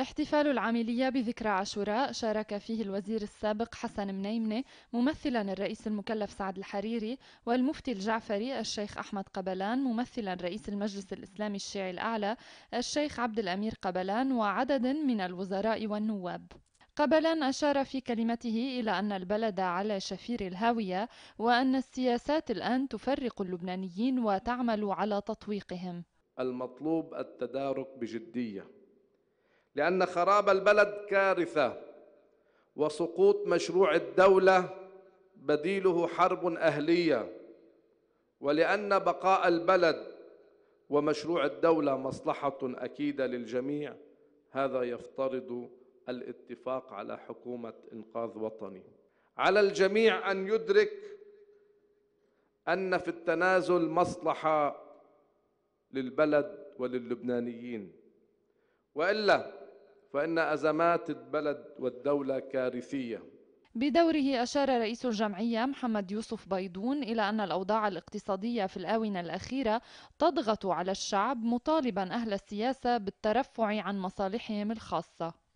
احتفال العملية بذكرى عاشوراء شارك فيه الوزير السابق حسن منيمنة ممثلا الرئيس المكلف سعد الحريري والمفتي الجعفري الشيخ أحمد قبلان ممثلا رئيس المجلس الإسلامي الشيعي الأعلى الشيخ عبد الأمير قبلان وعدد من الوزراء والنواب قبلا أشار في كلمته إلى أن البلد على شفير الهاوية وأن السياسات الآن تفرق اللبنانيين وتعمل على تطويقهم المطلوب التدارك بجديه لأن خراب البلد كارثة وسقوط مشروع الدولة بديله حرب أهلية ولأن بقاء البلد ومشروع الدولة مصلحة أكيدة للجميع هذا يفترض الاتفاق على حكومة إنقاذ وطني على الجميع أن يدرك أن في التنازل مصلحة للبلد وللبنانيين وإلا فإن أزمات البلد والدولة كارثية بدوره أشار رئيس الجمعية محمد يوسف بيضون إلى أن الأوضاع الاقتصادية في الآونة الأخيرة تضغط على الشعب مطالبا أهل السياسة بالترفع عن مصالحهم الخاصة